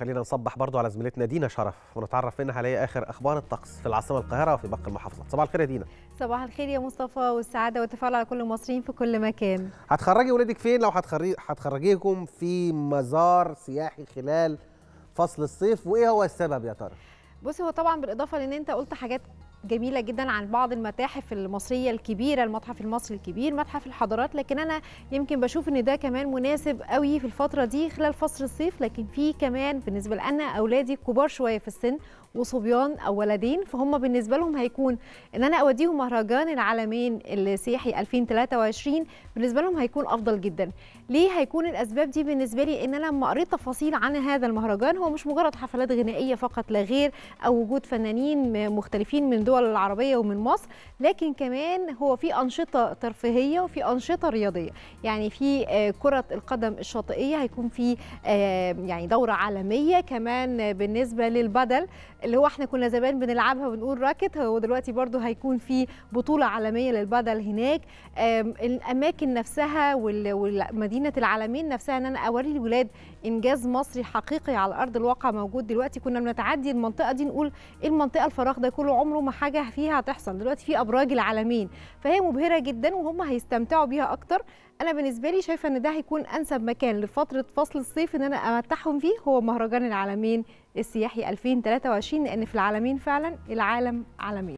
خلينا نصبح برضو على زميلتنا دينا شرف ونتعرف منها على اخر اخبار الطقس في العاصمه القاهره وفي باقي المحافظات صباح الخير يا دينا صباح الخير يا مصطفى والسعاده والتفاعل على كل المصريين في كل مكان هتخرجي ولادك فين لو هتخرجي هتخرجيهم في مزار سياحي خلال فصل الصيف وايه هو السبب يا ترى بص هو طبعا بالاضافه لان انت قلت حاجات جميله جدا عن بعض المتاحف المصريه الكبيره المتحف المصري الكبير متحف الحضارات لكن انا يمكن بشوف ان ده كمان مناسب قوي في الفتره دي خلال فصل الصيف لكن في كمان بالنسبه لأنا اولادي كبار شويه في السن وصبيان او ولدين فهم بالنسبه لهم هيكون ان انا اوديهم مهرجان العالمين السياحي 2023 بالنسبه لهم هيكون افضل جدا ليه هيكون الاسباب دي بالنسبه لي ان انا لما قريت تفاصيل عن هذا المهرجان هو مش مجرد حفلات غنائيه فقط لا غير او وجود فنانين مختلفين من دول الدول العربيه ومن مصر لكن كمان هو في انشطه ترفيهيه وفي انشطه رياضيه يعني في آه، كره القدم الشاطئيه هيكون في آه، يعني دوره عالميه كمان بالنسبه للبدل اللي هو احنا كنا زمان بنلعبها بنقول راكت هو دلوقتي برضو هيكون في بطوله عالميه للبدل هناك الاماكن نفسها ومدينه العالمين نفسها ان انا اوري الولاد انجاز مصري حقيقي على ارض الواقع موجود دلوقتي كنا بنتعدي المنطقه دي نقول إيه المنطقه الفراغ ده كله عمره ما حاجه فيها هتحصل دلوقتي في ابراج العالمين فهي مبهره جدا وهم هيستمتعوا بيها اكتر انا بالنسبه لي شايفه ان ده هيكون انسب مكان لفتره فصل الصيف ان انا امتعهم فيه هو مهرجان العالمين السياحي 2023 لان في العالمين فعلا العالم عالمين